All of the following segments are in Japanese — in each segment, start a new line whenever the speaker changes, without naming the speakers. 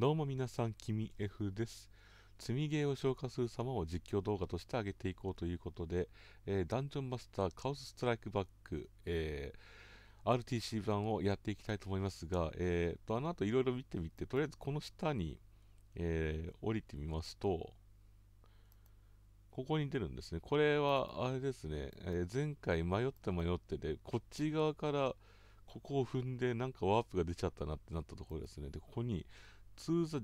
どうも皆さん、君 F です。積みゲーを消化する様を実況動画として上げていこうということで、えー、ダンジョンマスターカオスストライクバック、えー、RTC 版をやっていきたいと思いますが、えー、とあの後いろいろ見てみて、とりあえずこの下に、えー、降りてみますと、ここに出るんですね。これは、あれですね、えー、前回迷って迷ってで、こっち側からここを踏んでなんかワープが出ちゃったなってなったところですね。で、ここに to the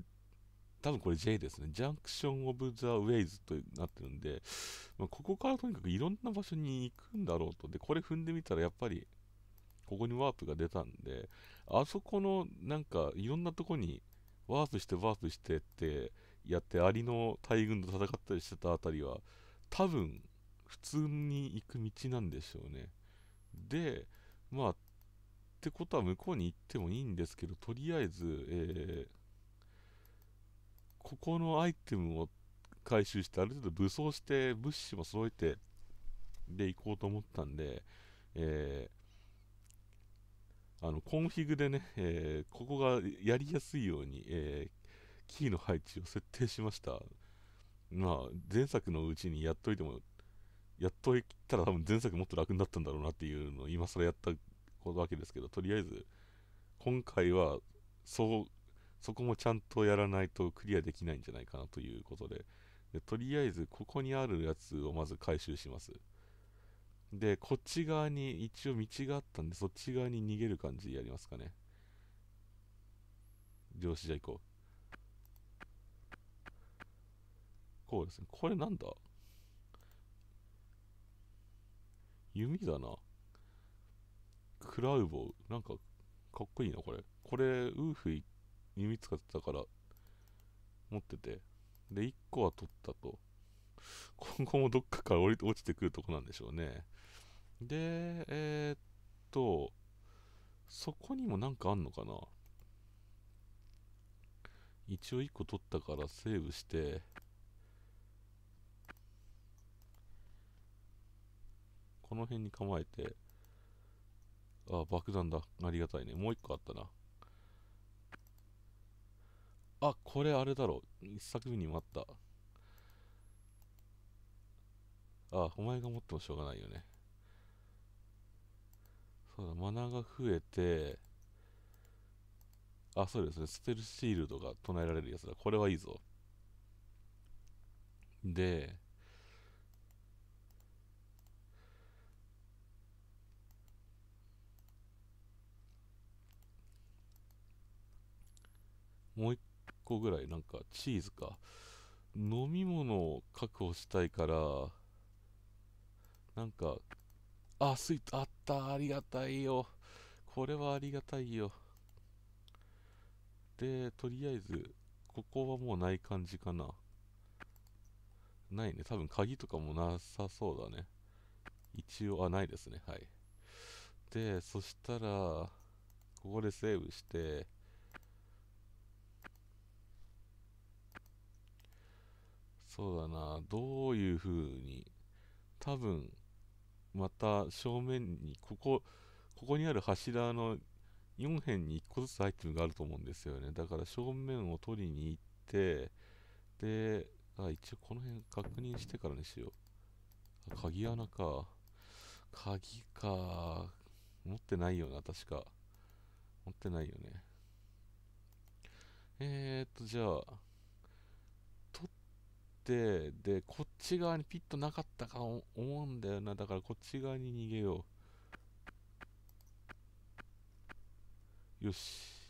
多分これ J ですね。Junction of the Ways となってるんで、まあ、ここからとにかくいろんな場所に行くんだろうと。で、これ踏んでみたらやっぱり、ここにワープが出たんで、あそこのなんかいろんなとこにワープしてワープしてってやってアリの大群と戦ったりしてたあたりは、多分普通に行く道なんでしょうね。で、まあ、ってことは向こうに行ってもいいんですけど、とりあえず、えーここのアイテムを回収して、ある程度武装して、物資も揃えて、で行こうと思ったんで、えー、あの、コンフィグでね、えー、ここがやりやすいように、えー、キーの配置を設定しました。まあ、前作のうちにやっといても、やっといたら多分前作もっと楽になったんだろうなっていうのを今更やったわけですけど、とりあえず、今回は、そうそこもちゃんとやらないとクリアできないんじゃないかなということで、でとりあえずここにあるやつをまず回収します。で、こっち側に一応道があったんで、そっち側に逃げる感じでやりますかね。上司じゃ行こう。こうですね。これなんだ弓だな。クラウボウ。なんか、かっこいいな、これ。これ、ウーフ行耳使ってたから持っててで1個は取ったと今後 もどっかから落ちてくるとこなんでしょうねでえー、っとそこにもなんかあんのかな一応1個取ったからセーブしてこの辺に構えてあ爆弾だありがたいねもう1個あったなあ、これあれだろ。一作目にもあった。あ、お前が持ってもしょうがないよね。そうだ、マナが増えて、あ、そうですね。ステルシールドが唱えられるやつだ。これはいいぞ。で、もう一個ぐらいなんかチーズか飲み物を確保したいからなんかあスイートあったありがたいよこれはありがたいよでとりあえずここはもうない感じかなないね多分鍵とかもなさそうだね一応あないですねはいでそしたらここでセーブしてそうだな、どういう風に、多分、また正面に、ここ、ここにある柱の4辺に1個ずつアイテムがあると思うんですよね。だから正面を取りに行って、で、あ、一応この辺確認してからにしよう。鍵穴か。鍵か。持ってないよな、確か。持ってないよね。えー、っと、じゃあ、てでこっち側にピットなかったか思うんだよなだからこっち側に逃げようよし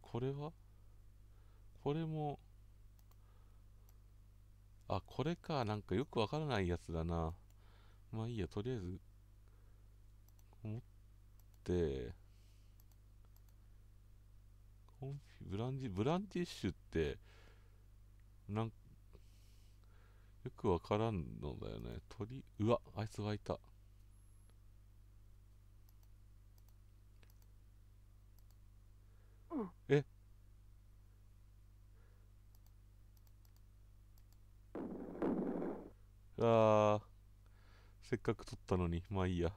これはこれもあこれかなんかよくわからないやつだなまあいいやとりあえず持ってコンフィブランジブランディッシュってなんよくわからんのだよね鳥うわあいつがいたえあせっかく取ったのにまあいいや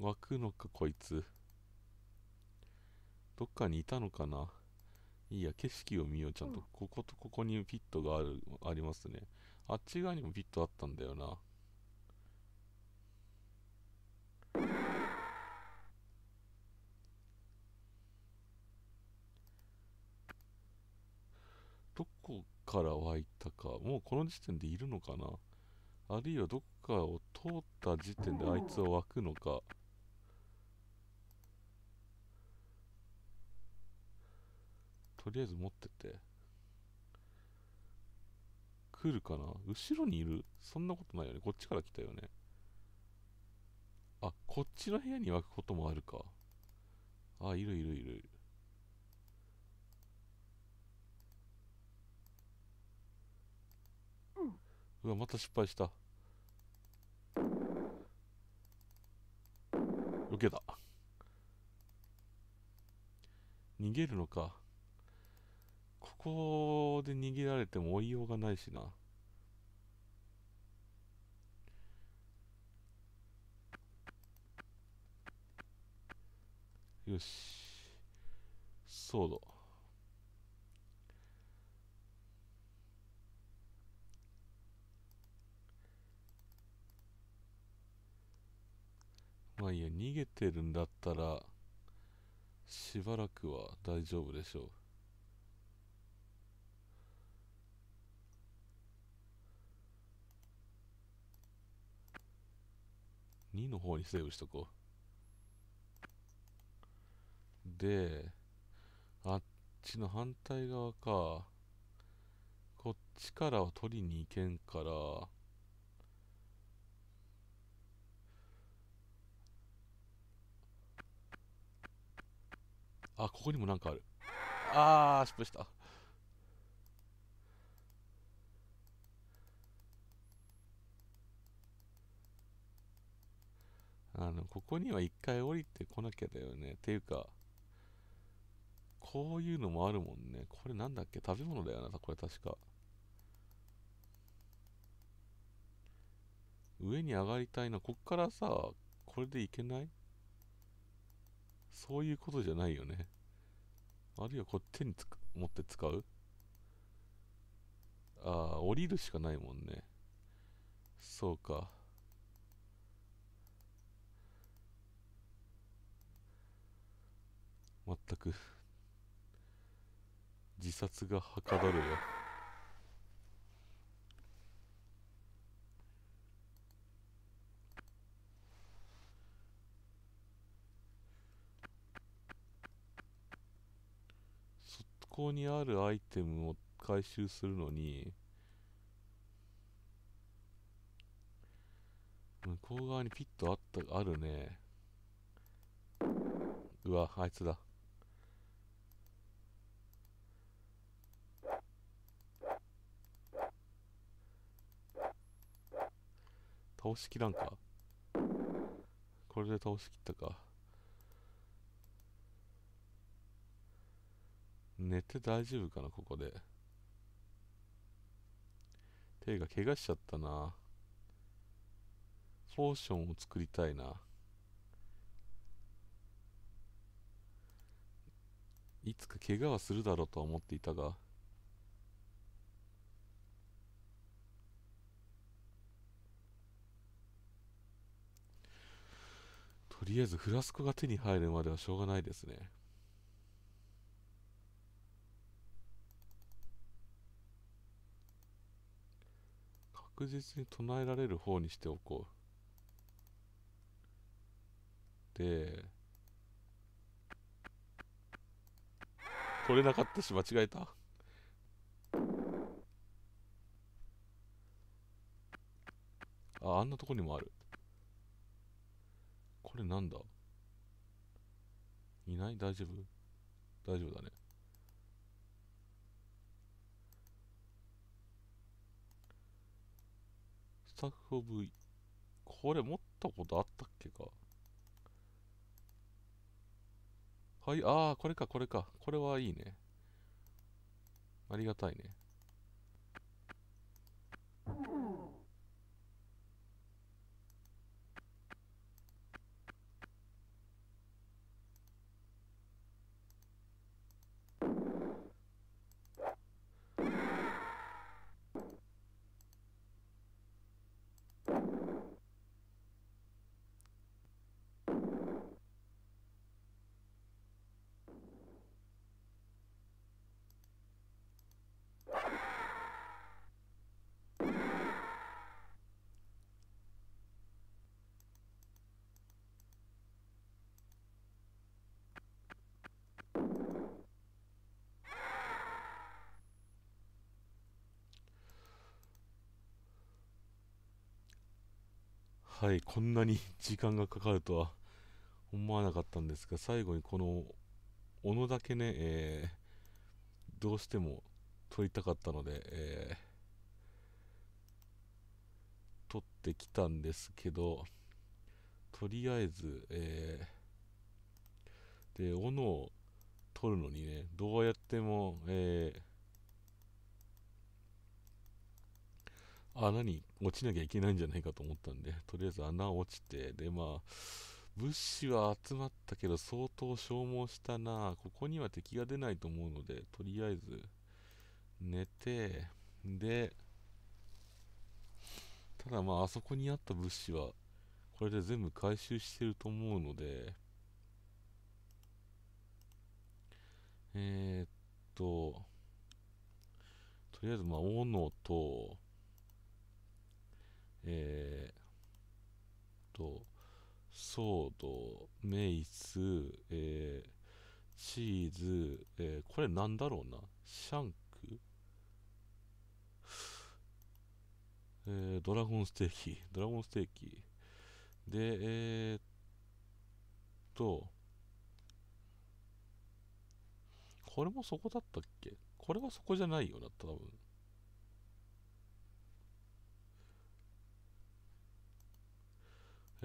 湧くのかこいつどっかにいたのかないいや、景色を見よう。ちゃんと、こことここにピットがある、ありますね。あっち側にもピットあったんだよな。どこから湧いたか、もうこの時点でいるのかなあるいはどこかを通った時点であいつは湧くのか。とりあえず持ってて。来るかな後ろにいるそんなことないよね。こっちから来たよね。あ、こっちの部屋に湧くこともあるか。あ、いるいるいる。うわ、また失敗した。受けた。逃げるのか。こで逃げられても追いようがないしな。よし。ソード。まあいいや、逃げてるんだったら、しばらくは大丈夫でしょう。2の方にセーブしとこう。で、あっちの反対側か。こっちからは取りに行けんから、あ、ここにもなんかある。あー、失敗した。ここには一回降りてこなきゃだよね。っていうか、こういうのもあるもんね。これなんだっけ食べ物だよな、これ確か。上に上がりたいな。こっからさ、これでいけないそういうことじゃないよね。あるいはこう手につく持って使うああ、降りるしかないもんね。そうか。く自殺がはかどるわそこにあるアイテムを回収するのに向こう側にピットあったあるねうわあいつだ倒しきらんかこれで倒しきったか寝て大丈夫かなここで手が怪我しちゃったなポーションを作りたいないつか怪我はするだろうとは思っていたがりあえずフラスコが手に入るまではしょうがないですね。確実に唱えられる方にしておこう。で、取れなかったし間違えた。あ、あんなとこにもある。これなんだいない大丈夫大丈夫だね。スタッフオブ、これ持ったことあったっけか。はい、ああ、これか、これか。これはいいね。ありがたいね。はい、こんなに 時間がかかるとは思わなかったんですが、最後にこの斧だけね、えー、どうしても撮りたかったので、えー、撮ってきたんですけど、とりあえず、えー、で、斧を取るのにね、どうやっても、えー穴に落ちなきゃいけないんじゃないかと思ったんで、とりあえず穴落ちて、で、まあ、物資は集まったけど相当消耗したなここには敵が出ないと思うので、とりあえず寝て、で、ただまあ、あそこにあった物資は、これで全部回収してると思うので、えー、っと、とりあえずまあ、斧と、えー、と、ソード、メイス、えー、チーズ、えー、これなんだろうな、シャンクえー、ドラゴンステーキ、ドラゴンステーキ。で、えー、っと、これもそこだったっけこれはそこじゃないよな、多分。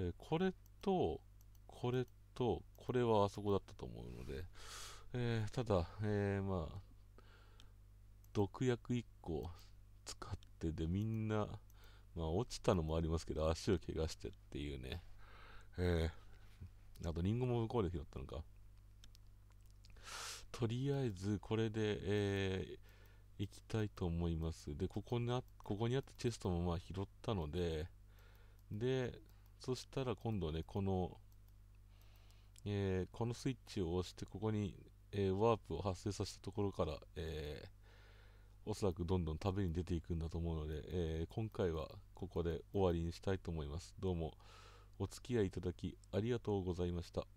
えー、これと、これと、これはあそこだったと思うので、えー、ただ、えー、まあ、毒薬1個使ってで、みんな、まあ、落ちたのもありますけど、足を怪我してっていうね、えー、あと、リンゴも向こうで拾ったのか。とりあえず、これで、え行きたいと思います。で、ここあここにあったチェストもまあ拾ったので、で、そしたら今度ね、この、えー、このスイッチを押して、ここに、えー、ワープを発生させたところから、えー、おそらくどんどん旅に出ていくんだと思うので、え今回はここで終わりにしたいと思います。どうもお付き合いいただきありがとうございました。